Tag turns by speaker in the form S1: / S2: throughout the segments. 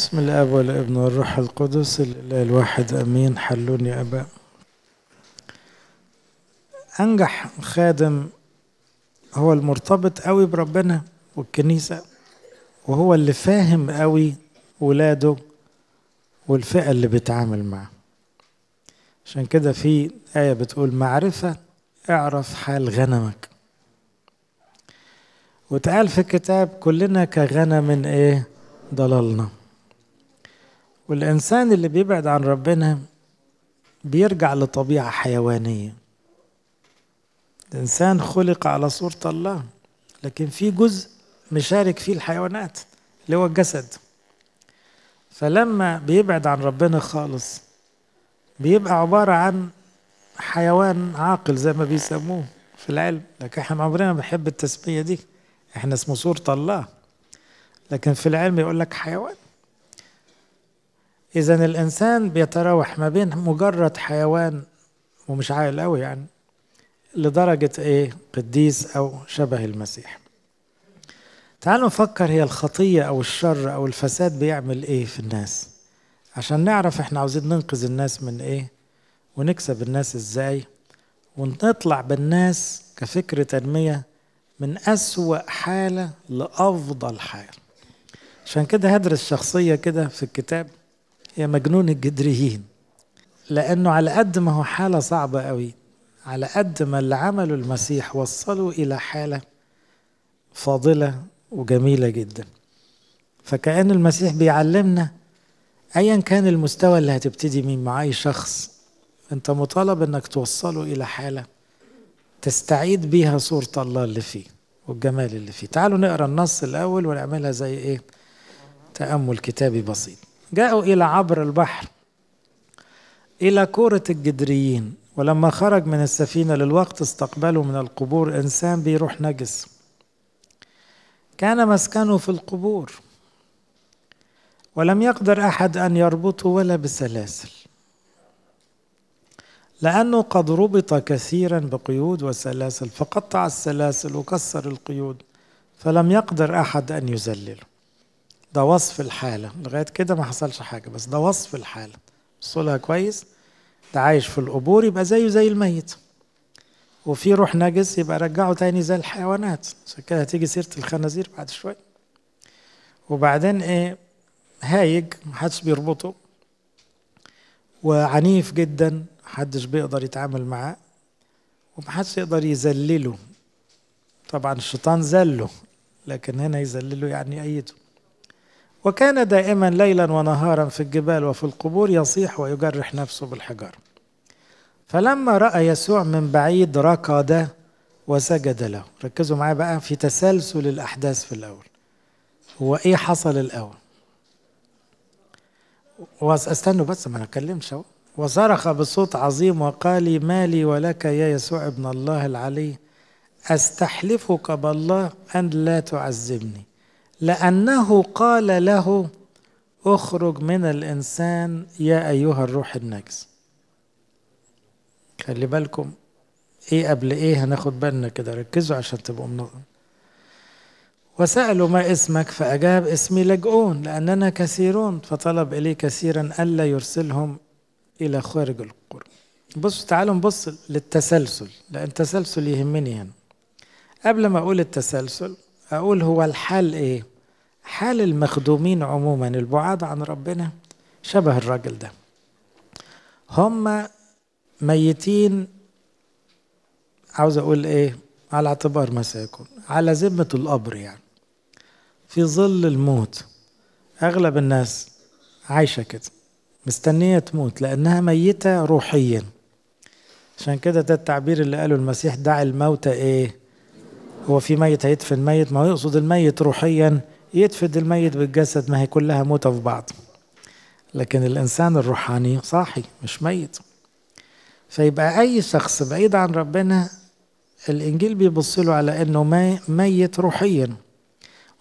S1: بسم الاب والابن والروح القدس الاله الواحد امين حلوني يا اباء انجح خادم هو المرتبط قوي بربنا والكنيسه وهو اللي فاهم قوي ولاده والفئه اللي بيتعامل معه عشان كده في ايه بتقول معرفه اعرف حال غنمك وتقال في الكتاب كلنا كغنم ايه ضللنا والإنسان اللي بيبعد عن ربنا بيرجع لطبيعة حيوانية الإنسان خلق على صورة الله لكن في جزء مشارك فيه الحيوانات اللي هو الجسد فلما بيبعد عن ربنا خالص بيبقى عبارة عن حيوان عاقل زي ما بيسموه في العلم لكن احنا عمرنا ما بنحب التسمية دي احنا اسمه صورة الله لكن في العلم يقول لك حيوان إذا الإنسان بيتراوح ما بين مجرد حيوان ومش عاقل قوي يعني لدرجة إيه قديس أو شبه المسيح تعالوا نفكر هي الخطية أو الشر أو الفساد بيعمل إيه في الناس عشان نعرف إحنا عاوزين ننقذ الناس من إيه ونكسب الناس إزاي ونطلع بالناس كفكرة تنمية من أسوأ حالة لأفضل حالة عشان كده هدرس شخصية كده في الكتاب يا مجنون الجدريين لأنه على قد ما هو حالة صعبة قوي على قد ما اللي عمله المسيح وصلوا إلى حالة فاضلة وجميلة جدا فكأن المسيح بيعلمنا أيا كان المستوى اللي هتبتدي مين مع أي شخص أنت مطالب أنك توصله إلى حالة تستعيد بيها صورة الله اللي فيه والجمال اللي فيه تعالوا نقرأ النص الأول ونعملها زي إيه تأمل كتابي بسيط جاءوا إلى عبر البحر إلى كورة الجدريين ولما خرج من السفينة للوقت استقبلوا من القبور إنسان بيروح نجس كان مسكنه في القبور ولم يقدر أحد أن يربطه ولا بسلاسل لأنه قد ربط كثيرا بقيود وسلاسل فقطع السلاسل وكسر القيود فلم يقدر أحد أن يذلله ده وصف الحالة لغاية كده ما حصلش حاجة بس ده وصف الحالة بصولها كويس ده عايش في القبور يبقى زيه زي الميت وفي روح نجس يبقى رجعه تاني زي الحيوانات عشان كده هتيجي سيرة الخنازير بعد شوية وبعدين ايه هايج محدش بيربطه وعنيف جدا محدش بيقدر يتعامل معاه ومحدش يقدر يذلله طبعا الشيطان ذله لكن هنا يذلله يعني يأيده وكان دائما ليلا ونهارا في الجبال وفي القبور يصيح ويجرح نفسه بالحجار فلما راى يسوع من بعيد ركض وسجد له ركزوا معايا بقى في تسلسل الاحداث في الاول هو ايه حصل الاول واستنوا بس ما نتكلمش اهو وصرخ بصوت عظيم وقال ما لي ولك يا يسوع ابن الله العلي استحلفك بالله ان لا تعذبني لأنه قال له اخرج من الإنسان يا أيها الروح النجس خلي بالكم ايه قبل ايه هناخد بالنا كده ركزوا عشان تبقوا منظم وسألوا ما اسمك فأجاب اسمي لجؤون لأننا كثيرون فطلب إليه كثيرا ألا يرسلهم إلى خارج القرى بصوا تعالوا نبص للتسلسل لأن التسلسل يهمني هنا قبل ما أقول التسلسل أقول هو الحال إيه حال المخدومين عموما البعاد عن ربنا شبه الراجل ده هم ميتين عاوز اقول ايه على اعتبار مساكن على ذمة القبر يعني في ظل الموت اغلب الناس عايشة كده مستنية تموت لانها ميتة روحيا عشان كده ده التعبير اللي قاله المسيح دع الموت ايه هو في ميت هيدفن ميت ما هو يقصد الميت روحيا يدفد الميت بالجسد ما هي كلها موتة في بعض لكن الإنسان الروحاني صاحي مش ميت فيبقى أي شخص بعيد عن ربنا الإنجيل بيبص له على إنه ميت روحيا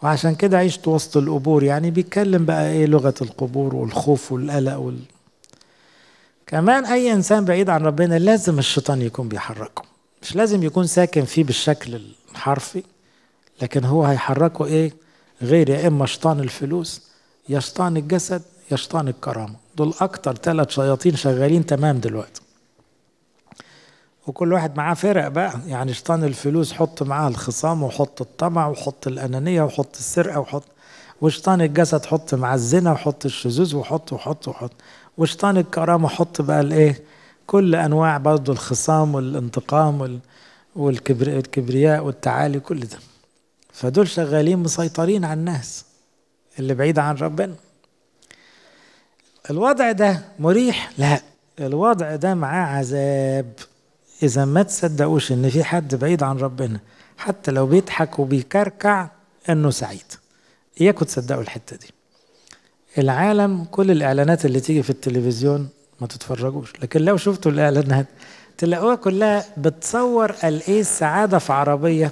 S1: وعشان كده عيشت وسط القبور يعني بيتكلم بقى إيه لغة القبور والخوف والقلق وال... كمان أي إنسان بعيد عن ربنا لازم الشيطان يكون بيحركه مش لازم يكون ساكن فيه بالشكل الحرفي لكن هو هيحركه إيه غير يا إما شيطان الفلوس يا شيطان الجسد يا شيطان الكرامة دول أكتر ثلاث شياطين شغالين تمام دلوقتي وكل واحد معاه فرق بقى يعني شيطان الفلوس حط معاه الخصام وحط الطمع وحط الأنانية وحط السرقة وحط وشيطان الجسد حط مع الزنا وحط الشذوذ وحط وحط وحط وشيطان الكرامة حط بقى الإيه كل أنواع برضه الخصام والانتقام والكبرياء والتعالي كل ده فدول شغالين مسيطرين على الناس اللي بعيدة عن ربنا الوضع ده مريح لا الوضع ده معاه عذاب اذا ما تصدقوش ان في حد بعيد عن ربنا حتى لو بيضحك وبيكركع انه سعيد اياكم تصدقوا الحته دي العالم كل الاعلانات اللي تيجي في التلفزيون ما تتفرجوش لكن لو شفتوا الاعلانات تلاقوها كلها بتصور الايه السعاده في عربيه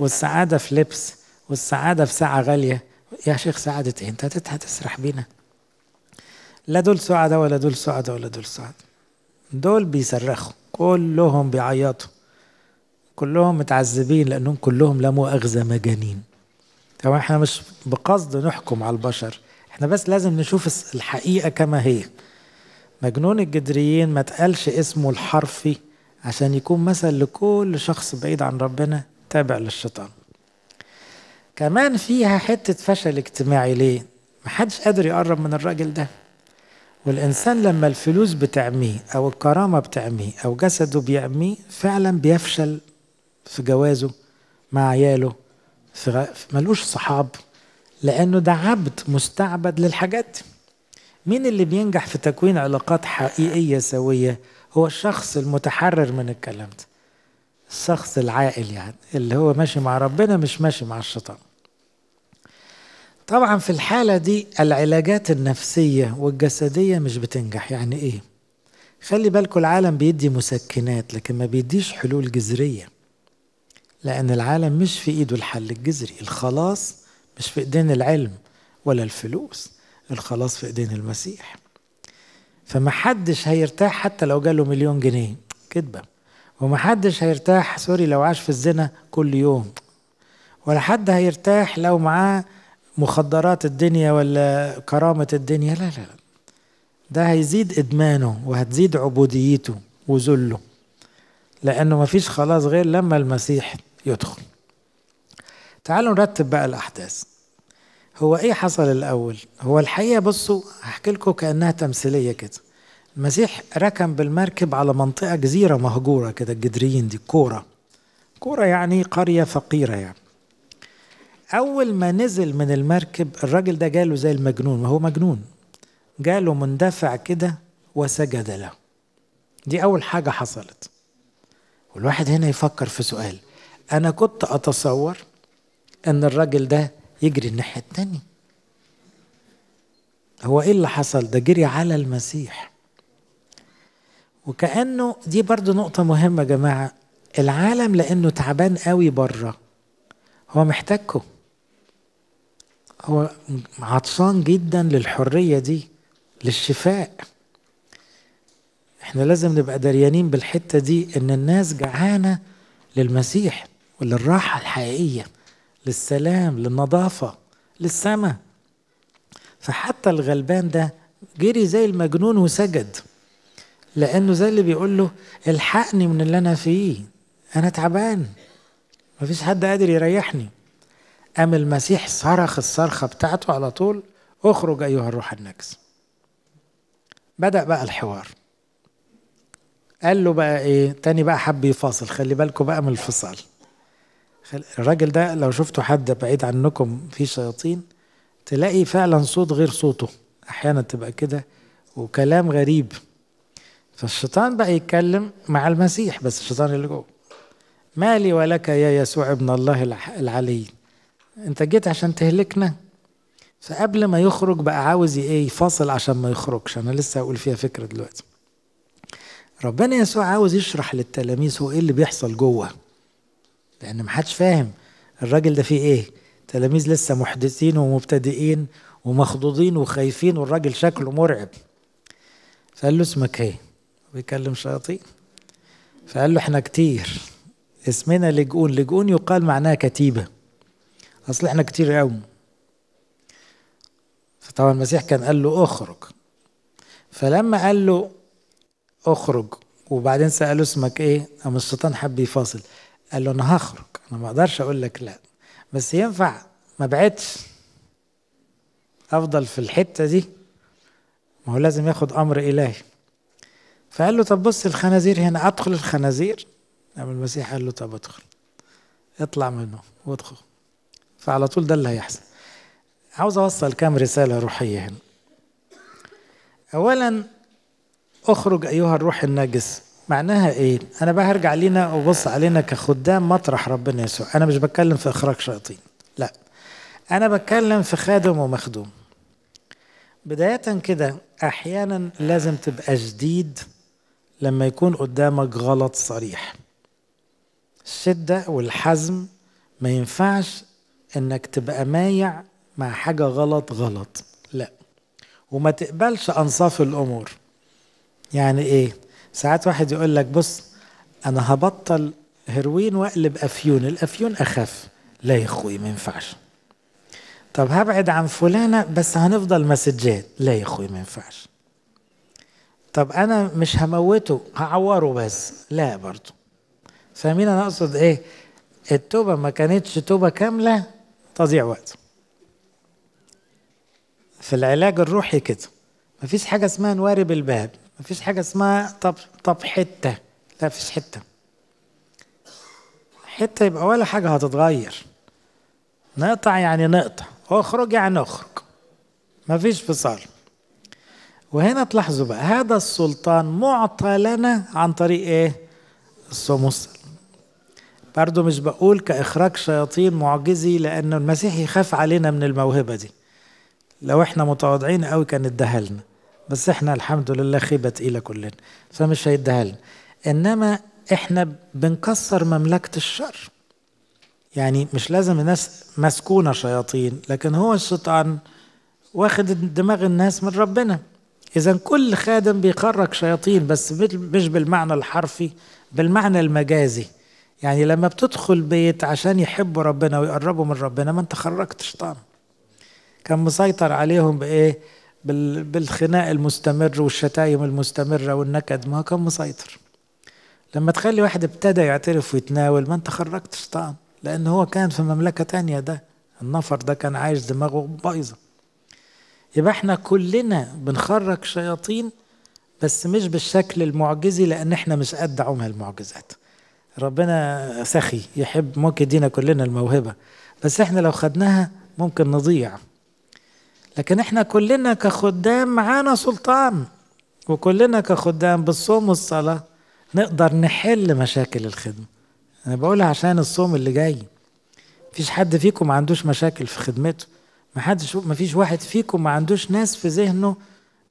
S1: والسعاده في لبس والسعاده في ساعه غاليه يا شيخ سعاده ايه انت هتسرح بينا لا دول سعداء ولا دول سعداء ولا دول سعداء دول بيصرخوا كلهم بيعيطوا كلهم متعذبين لانهم كلهم لا مؤاخذه مجانين طبعا احنا مش بقصد نحكم على البشر احنا بس لازم نشوف الحقيقه كما هي مجنون الجدريين ما تقالش اسمه الحرفي عشان يكون مثل لكل شخص بعيد عن ربنا تابع للشيطان كمان فيها حتة فشل اجتماعي ليه محدش قادر يقرب من الراجل ده والإنسان لما الفلوس بتعميه أو الكرامة بتعميه أو جسده بيعميه فعلا بيفشل في جوازه مع عياله في ملوش صحاب لأنه ده عبد مستعبد للحاجات مين اللي بينجح في تكوين علاقات حقيقية سوية هو الشخص المتحرر من الكلام ده الشخص العاقل يعني اللي هو ماشي مع ربنا مش ماشي مع الشيطان طبعا في الحالة دي العلاجات النفسية والجسدية مش بتنجح يعني ايه خلي بالكم العالم بيدي مسكنات لكن ما بيديش حلول جذرية لأن العالم مش في إيده الحل الجذري الخلاص مش في إيدين العلم ولا الفلوس الخلاص في إيدين المسيح فمحدش هيرتاح حتى لو جاله مليون جنيه كدبه ومحدش هيرتاح سوري لو عاش في الزنا كل يوم ولا حد هيرتاح لو معاه مخدرات الدنيا ولا كرامة الدنيا لا لا لا ده هيزيد إدمانه وهتزيد عبوديته وذله لأنه مفيش خلاص غير لما المسيح يدخل تعالوا نرتب بقى الأحداث هو إيه حصل الأول هو الحقيقة بصوا هحكي لكم كأنها تمثيلية كده المسيح ركن بالمركب على منطقة جزيرة مهجورة كده الجدريين دي كورة كورة يعني قرية فقيرة يعني أول ما نزل من المركب الراجل ده جاله زي المجنون ما هو مجنون جاله مندفع كده وسجد له دي أول حاجة حصلت والواحد هنا يفكر في سؤال أنا كنت أتصور أن الراجل ده يجري الناحية التانية هو إيه اللي حصل ده جري على المسيح وكأنه دي برضو نقطة مهمة يا جماعة العالم لأنه تعبان قوي بره هو محتاجكم هو عطشان جدا للحرية دي للشفاء احنا لازم نبقى دريانين بالحتة دي ان الناس جعانة للمسيح وللراحة الحقيقية للسلام للنظافة للسماء فحتى الغلبان ده جري زي المجنون وسجد لأنه زي اللي بيقول له الحقني من اللي أنا فيه أنا تعبان مفيش حد قادر يريحني قام المسيح صرخ الصرخة بتاعته على طول اخرج أيها الروح النجس بدأ بقى الحوار قال له بقى ايه تاني بقى حب يفاصل خلي بالكم بقى من الفصال الراجل ده لو شفتوا حد بعيد عنكم في شياطين تلاقي فعلا صوت غير صوته احيانا تبقى كده وكلام غريب فالشيطان بقى يتكلم مع المسيح بس الشيطان اللي جوه مالي ولك يا يسوع ابن الله العلي انت جيت عشان تهلكنا فقبل ما يخرج بقى عاوز ايه يفاصل عشان ما يخرجش انا لسه هقول فيها فكره دلوقتي ربنا يسوع عاوز يشرح للتلاميذ هو ايه اللي بيحصل جوه لان محدش فاهم الراجل ده فيه ايه تلاميذ لسه محدثين ومبتدئين ومخضوضين وخايفين والراجل شكله مرعب فقال له اسمك ايه ويكلم شياطين فقال له احنا كتير اسمنا لجؤون لجؤون يقال معناها كتيبة أصل احنا كتير قوي فطبعا المسيح كان قال له اخرج فلما قال له اخرج وبعدين سأله اسمك ايه أم الشيطان حب يفاصل قال له انا هخرج انا ما اقدرش اقول لك لا بس ينفع ما بعتش افضل في الحتة دي ما هو لازم ياخد امر الهي فقال له طب بص الخنازير هنا ادخل الخنازير قام المسيح قال له طب ادخل اطلع منه وادخل فعلى طول ده اللي هيحصل عاوز اوصل كام رساله روحيه هنا اولا اخرج ايها الروح النجس معناها ايه انا بقى هرجع لينا وبص علينا كخدام مطرح ربنا يسوع انا مش بتكلم في اخراج شياطين لا انا بتكلم في خادم ومخدوم بدايه كده احيانا لازم تبقى شديد لما يكون قدامك غلط صريح الشدة والحزم ما ينفعش انك تبقى مايع مع حاجة غلط غلط لا وما تقبلش انصاف الامور يعني ايه ساعات واحد يقول لك بص انا هبطل هيروين واقلب افيون الافيون اخف لا يا اخوي ما ينفعش طب هبعد عن فلانه بس هنفضل مسجات لا يا اخوي ما ينفعش طب انا مش هموته هعوره بس لا برضو فاهمين انا اقصد ايه التوبه ما كانتش توبه كامله تضيع وقت في العلاج الروحي كده مفيش حاجه اسمها نوارب الباب مفيش حاجه اسمها طب طب حته لا مفيش حته حته يبقى ولا حاجه هتتغير نقطع يعني نقطع اخرج يعني اخرج مفيش فصال وهنا تلاحظوا بقى هذا السلطان معطى لنا عن طريق ايه الصموس برضه مش بقول كإخراج شياطين معجزي لأن المسيح يخاف علينا من الموهبة دي لو احنا متواضعين قوي كان اداها لنا بس احنا الحمد لله خيبة تقيلة كلنا فمش هيديها لنا انما احنا بنكسر مملكة الشر يعني مش لازم الناس مسكونة شياطين لكن هو الشيطان واخد دماغ الناس من ربنا إذا كل خادم بيخرج شياطين بس مش بالمعنى الحرفي بالمعنى المجازي يعني لما بتدخل بيت عشان يحبوا ربنا ويقربوا من ربنا ما انت خرجت شيطان كان مسيطر عليهم بايه بالخناق المستمر والشتايم المستمرة والنكد ما كان مسيطر لما تخلي واحد ابتدى يعترف ويتناول ما انت خرجت شيطان لأن هو كان في مملكة تانية ده النفر ده كان عايش دماغه بايظه يبقى احنا كلنا بنخرج شياطين بس مش بالشكل المعجزي لان احنا مش قد عمها المعجزات ربنا سخي يحب ممكن يدينا كلنا الموهبة بس احنا لو خدناها ممكن نضيع لكن احنا كلنا كخدام معانا سلطان وكلنا كخدام بالصوم والصلاة نقدر نحل مشاكل الخدمة انا بقولها عشان الصوم اللي جاي مفيش حد فيكم ما عندوش مشاكل في خدمته ما حدش ما فيش واحد فيكم ما عندوش ناس في ذهنه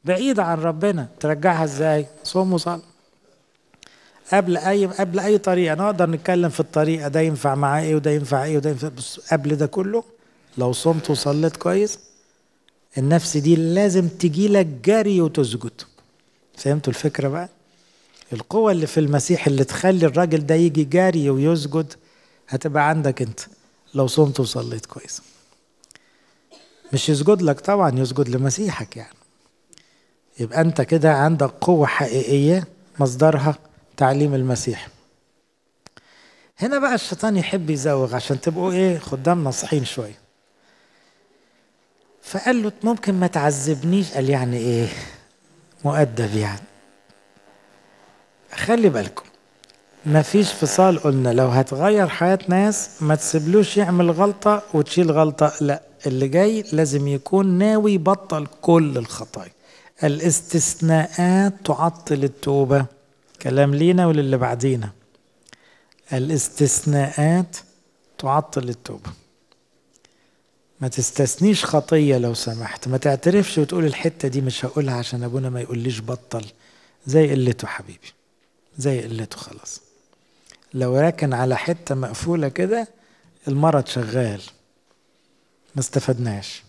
S1: بعيد عن ربنا ترجعها ازاي صوم وصلاة قبل اي قبل اي طريقه نقدر نتكلم في الطريقه ده ينفع معاه ايه وده ينفع ايه وده ينفع بس قبل ده كله لو صمت وصليت كويس النفس دي لازم تجي لك جري وتسجد فهمتوا الفكره بقى القوة اللي في المسيح اللي تخلي الراجل ده يجي جري ويسجد هتبقى عندك انت لو صمت وصليت كويس مش يسجد لك طبعا يسجد لمسيحك يعني يبقى انت كده عندك قوة حقيقية مصدرها تعليم المسيح هنا بقى الشيطان يحب يزوغ عشان تبقوا ايه خدام نصحين شوية فقال له ممكن ما تعذبنيش قال يعني ايه مؤدب يعني خلي بالكم مفيش فصال قلنا لو هتغير حياة ناس ما تسيبلوش يعمل غلطة وتشيل غلطة لا اللي جاي لازم يكون ناوي يبطل كل الخطايا الاستثناءات تعطل التوبة كلام لينا وللي بعدينا الاستثناءات تعطل التوبة ما تستثنيش خطية لو سمحت ما تعترفش وتقول الحتة دي مش هقولها عشان أبونا ما يقوليش بطل زي قلته حبيبي زي قلته خلاص لو راكن على حتة مقفولة كده المرض شغال ما استفدناش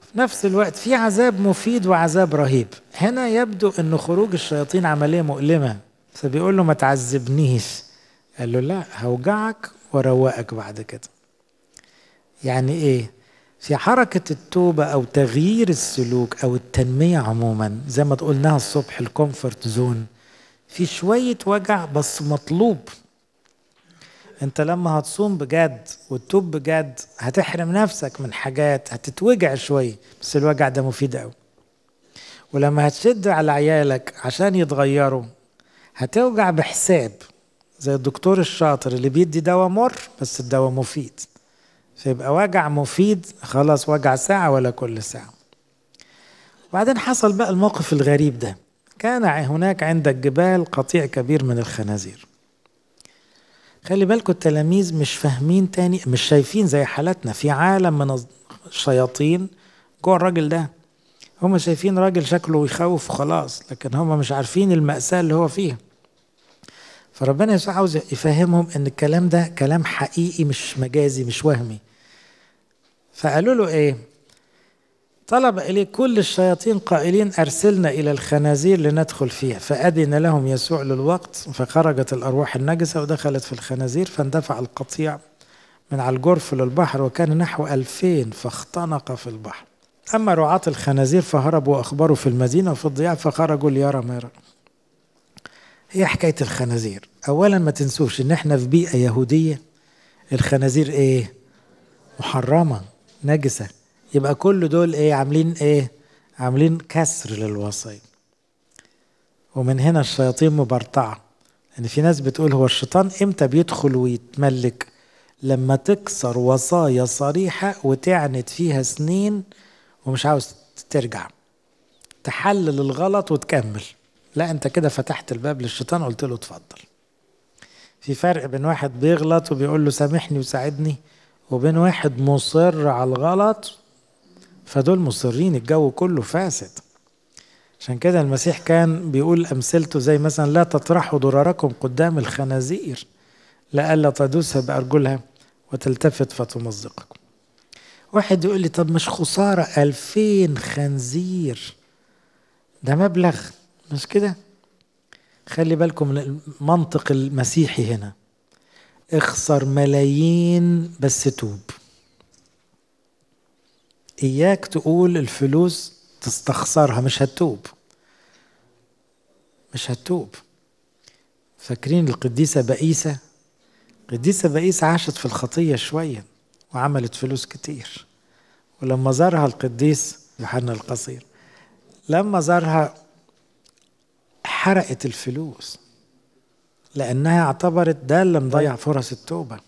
S1: في نفس الوقت في عذاب مفيد وعذاب رهيب هنا يبدو أن خروج الشياطين عملية مؤلمة فبيقول له ما تعذبنيش قال له لا هوجعك وروقك بعد كده يعني ايه في حركة التوبة أو تغيير السلوك أو التنمية عموما زي ما قلناها الصبح الكومفورت زون في شوية وجع بس مطلوب انت لما هتصوم بجد وتتوب بجد هتحرم نفسك من حاجات هتتوجع شويه بس الوجع ده مفيد قوي ولما هتشد على عيالك عشان يتغيروا هتوجع بحساب زي الدكتور الشاطر اللي بيدي دواء مر بس الدواء مفيد فيبقى وجع مفيد خلاص وجع ساعة ولا كل ساعة وبعدين حصل بقى الموقف الغريب ده كان هناك عند الجبال قطيع كبير من الخنازير خلي بالكم التلاميذ مش فاهمين تاني مش شايفين زي حالتنا في عالم من الشياطين جوه الراجل ده هم شايفين راجل شكله يخوف وخلاص لكن هم مش عارفين المأساة اللي هو فيها فربنا يسوع عاوز يفهمهم ان الكلام ده كلام حقيقي مش مجازي مش وهمي فقالوا له ايه طلب إليه كل الشياطين قائلين أرسلنا إلى الخنازير لندخل فيها فأذن لهم يسوع للوقت فخرجت الأرواح النجسة ودخلت في الخنازير فاندفع القطيع من على الجرف للبحر وكان نحو ألفين فاختنق في البحر أما رعاة الخنازير فهربوا وأخبروا في المدينة وفي الضياع فخرجوا ليرى ما يرى هي حكاية الخنازير أولا ما تنسوش إن إحنا في بيئة يهودية الخنازير إيه محرمة نجسة يبقى كل دول ايه عاملين ايه عاملين كسر للوصيه ومن هنا الشياطين مبرطعه ان يعني في ناس بتقول هو الشيطان امتى بيدخل ويتملك لما تكسر وصايا صريحه وتعنت فيها سنين ومش عاوز ترجع تحلل الغلط وتكمل لا انت كده فتحت الباب للشيطان قلت له اتفضل في فرق بين واحد بيغلط وبيقول له سامحني وساعدني وبين واحد مصر على الغلط فدول مصرين الجو كله فاسد عشان كده المسيح كان بيقول أمثلته زي مثلا لا تطرحوا ضرركم قدام الخنازير لئلا تدوسها بأرجلها وتلتفت فتمزقكم واحد يقول لي طب مش خسارة ألفين خنزير ده مبلغ مش كده خلي بالكم من المنطق المسيحي هنا اخسر ملايين بس توب إياك تقول الفلوس تستخسرها مش هتتوب مش هتتوب فاكرين القديسة بئيسة القديسة بئيسة عاشت في الخطية شوية وعملت فلوس كتير ولما زارها القديس يوحنا القصير لما زارها حرقت الفلوس لأنها اعتبرت ده اللي مضيع فرص التوبة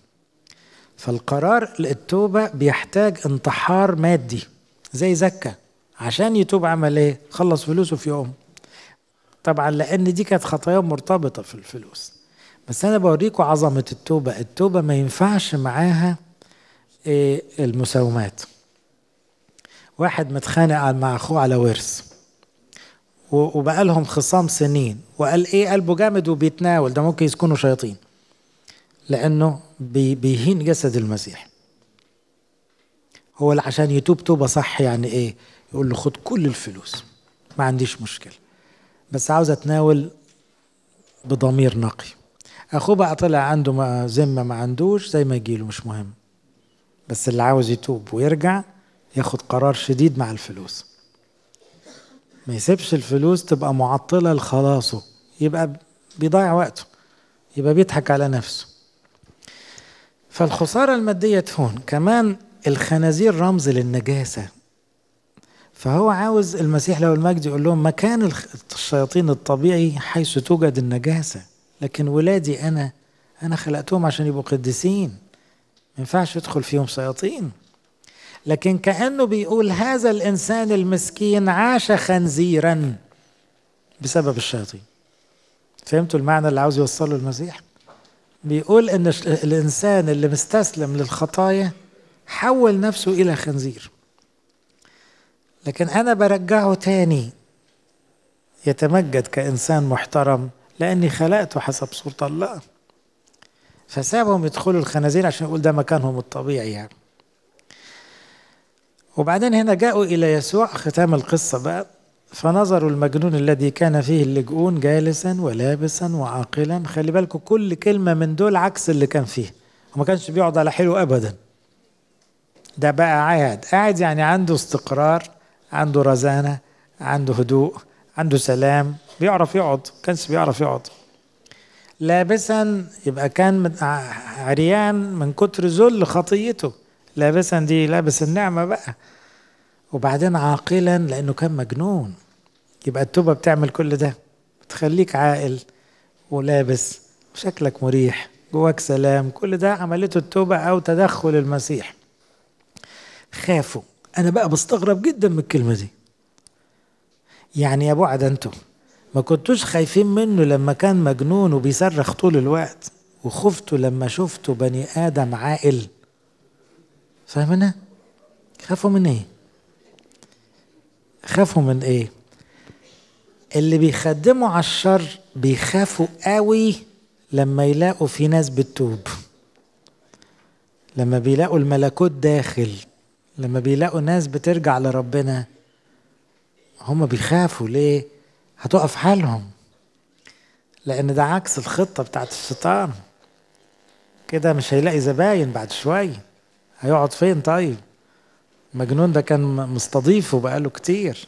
S1: فالقرار للتوبة بيحتاج انتحار مادي زي زكة عشان يتوب عمل ايه؟ خلص فلوسه في يوم طبعا لان دي كانت خطايا مرتبطة في الفلوس بس انا بوريكم عظمة التوبة التوبة ما ينفعش معاها إيه المساومات واحد متخانق مع اخوه على ورث وبقالهم خصام سنين وقال ايه قلبه جامد وبيتناول ده ممكن يكونوا شياطين لأنه بيهين جسد المسيح هو عشان يتوب توبة صح يعني إيه يقول له خد كل الفلوس ما عنديش مشكلة بس عاوز أتناول بضمير نقي أخوه بقى طلع عنده ذمة ما عندوش زي ما يجيله مش مهم بس اللي عاوز يتوب ويرجع ياخد قرار شديد مع الفلوس ما يسيبش الفلوس تبقى معطلة لخلاصه يبقى بيضيع وقته يبقى بيضحك على نفسه فالخسارة المادية تهون كمان الخنازير رمز للنجاسة فهو عاوز المسيح لو المجد يقول لهم مكان الشياطين الطبيعي حيث توجد النجاسة لكن ولادي أنا أنا خلقتهم عشان يبقوا قديسين ما ينفعش يدخل فيهم شياطين لكن كأنه بيقول هذا الإنسان المسكين عاش خنزيرا بسبب الشياطين فهمتوا المعنى اللي عاوز يوصله المسيح؟ بيقول ان الانسان اللي مستسلم للخطايا حول نفسه الى خنزير لكن انا برجعه تاني يتمجد كانسان محترم لاني خلقته حسب صوره الله فسابهم يدخلوا الخنازير عشان يقول ده مكانهم الطبيعي يعني وبعدين هنا جاءوا الى يسوع ختام القصه بقى فنظروا المجنون الذي كان فيه اللجؤون جالسا ولابسا وعاقلا خلي بالكم كل كلمة من دول عكس اللي كان فيه وما كانش بيقعد على حلو أبدا ده بقى قاعد قاعد يعني عنده استقرار عنده رزانة عنده هدوء عنده سلام بيعرف يقعد كانش بيعرف يقعد لابسا يبقى كان عريان من كتر ذل خطيته لابسا دي لابس النعمة بقى وبعدين عاقلا لأنه كان مجنون يبقى التوبة بتعمل كل ده بتخليك عاقل ولابس وشكلك مريح جواك سلام كل ده عملته التوبة أو تدخل المسيح خافوا أنا بقى بستغرب جدا من الكلمة دي يعني يا بعد أنتم ما كنتوش خايفين منه لما كان مجنون وبيصرخ طول الوقت وخفتوا لما شفتوا بني آدم عاقل فاهمنا خافوا من ايه خافوا من ايه اللي بيخدموا على الشر بيخافوا قوي لما يلاقوا في ناس بتتوب لما بيلاقوا الملكوت داخل لما بيلاقوا ناس بترجع لربنا هم بيخافوا ليه هتقف حالهم لان ده عكس الخطة بتاعت الشيطان كده مش هيلاقي زباين بعد شوية هيقعد فين طيب مجنون ده كان مستضيفه بقاله كتير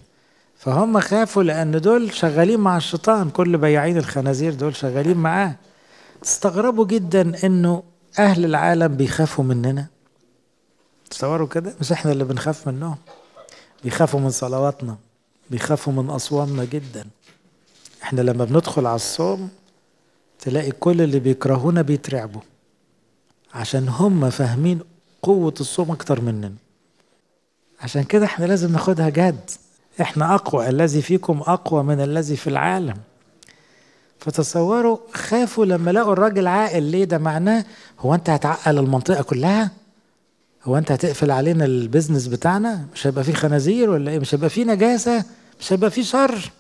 S1: فهم خافوا لأن دول شغالين مع الشيطان كل بياعين الخنازير دول شغالين معاه تستغربوا جدا إنه أهل العالم بيخافوا مننا تصوروا كده مش إحنا اللي بنخاف منهم بيخافوا من صلواتنا بيخافوا من أصوامنا جدا إحنا لما بندخل على الصوم تلاقي كل اللي بيكرهونا بيترعبوا عشان هم فاهمين قوة الصوم أكتر مننا عشان كده احنا لازم ناخدها جد احنا اقوى الذي فيكم اقوى من الذي في العالم فتصوروا خافوا لما لقوا الراجل عاقل ليه ده معناه هو انت هتعقل المنطقه كلها هو انت هتقفل علينا البزنس بتاعنا مش هيبقى فيه خنازير ولا ايه مش هيبقى فيه نجاسه مش هيبقى فيه شر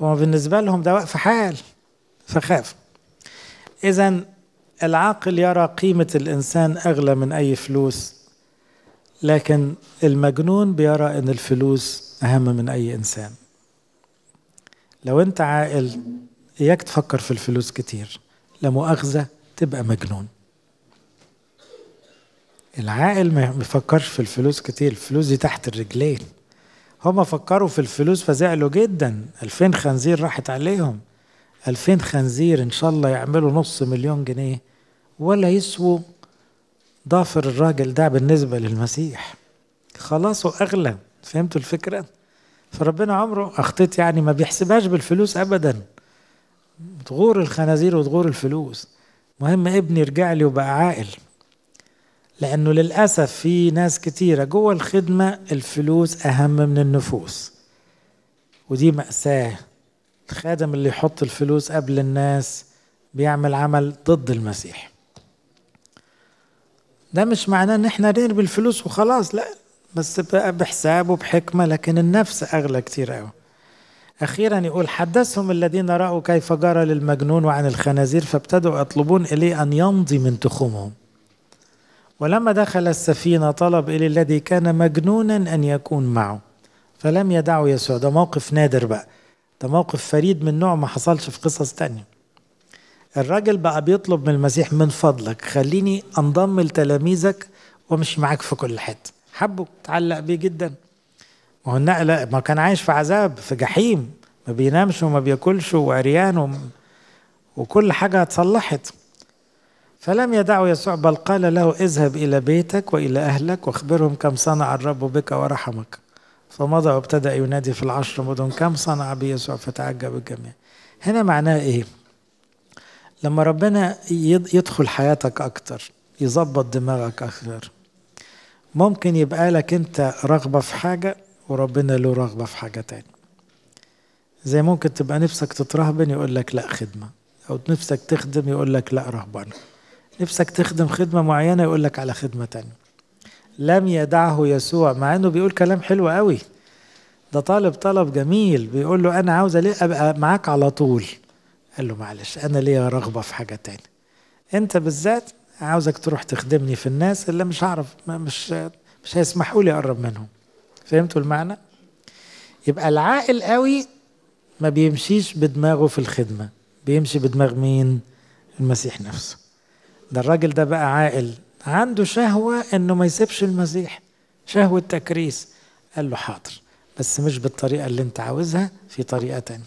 S1: هو بالنسبه لهم ده وقف حال فخاف اذا العاقل يرى قيمه الانسان اغلى من اي فلوس لكن المجنون بيرى ان الفلوس اهم من اي انسان لو انت عاقل اياك تفكر في الفلوس كتير لا مؤاخذه تبقى مجنون العاقل ما بيفكرش في الفلوس كتير الفلوس دي تحت الرجلين هما فكروا في الفلوس فزعلوا جدا ألفين خنزير راحت عليهم ألفين خنزير إن شاء الله يعملوا نص مليون جنيه ولا يسووا ضافر الراجل ده بالنسبة للمسيح خلاصه أغلى فهمتوا الفكرة؟ فربنا عمره أخطيت يعني ما بيحسبهاش بالفلوس أبدا تغور الخنازير وتغور الفلوس مهم ابني رجع لي وبقى عاقل لأنه للأسف في ناس كتيرة جوه الخدمة الفلوس أهم من النفوس ودي مأساة الخادم اللي يحط الفلوس قبل الناس بيعمل عمل ضد المسيح ده مش معناه ان احنا نرمي الفلوس وخلاص لا بس بقى بحساب وبحكمه لكن النفس اغلى كتير قوي اخيرا يقول حدثهم الذين راوا كيف جرى للمجنون وعن الخنازير فابتدوا يطلبون اليه ان يمضي من تخومهم ولما دخل السفينه طلب اليه الذي كان مجنونا ان يكون معه فلم يدعه يسوع ده موقف نادر بقى ده موقف فريد من نوع ما حصلش في قصص تانيه الراجل بقى بيطلب من المسيح من فضلك خليني انضم لتلاميذك ومش معاك في كل حته حبه تعلق بيه جدا ما هو النقله ما كان عايش في عذاب في جحيم ما بينامش وما بياكلش وعريان وكل حاجه اتصلحت فلم يدعه يسوع بل قال له اذهب الى بيتك والى اهلك واخبرهم كم صنع الرب بك ورحمك فمضى وابتدا ينادي في العشر مدن كم صنع بي يسوع فتعجب الجميع هنا معناه ايه لما ربنا يدخل حياتك اكتر يظبط دماغك اكتر ممكن يبقى لك انت رغبة في حاجة وربنا له رغبة في حاجة تاني زي ممكن تبقى نفسك تترهبن يقول لك لا خدمة او نفسك تخدم يقول لك لا رهبنة نفسك تخدم خدمة معينة يقول لك على خدمة تانية لم يدعه يسوع مع انه بيقول كلام حلو قوي ده طالب طلب جميل بيقول له انا عاوز ابقى معاك على طول قال له معلش انا ليا رغبه في حاجه تاني انت بالذات عاوزك تروح تخدمني في الناس اللي مش هعرف مش مش هيسمحوا لي اقرب منهم فهمتوا المعنى يبقى العاقل قوي ما بيمشيش بدماغه في الخدمه بيمشي بدماغ مين المسيح نفسه ده الراجل ده بقى عاقل عنده شهوه انه ما يسيبش المسيح شهوه تكريس قال له حاضر بس مش بالطريقه اللي انت عاوزها في طريقه تانية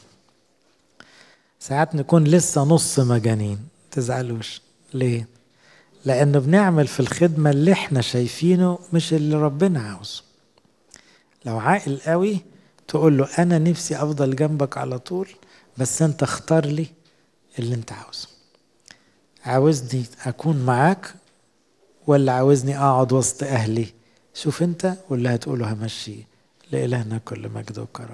S1: ساعات نكون لسه نص مجانين تزعلوش ليه لانه بنعمل في الخدمه اللي احنا شايفينه مش اللي ربنا عاوزه لو عاقل قوي تقول له انا نفسي افضل جنبك على طول بس انت اختار لي اللي انت عاوزه عاوزني اكون معاك ولا عاوزني اقعد وسط اهلي شوف انت واللي هتقوله همشي لالهنا كل مجد وكرم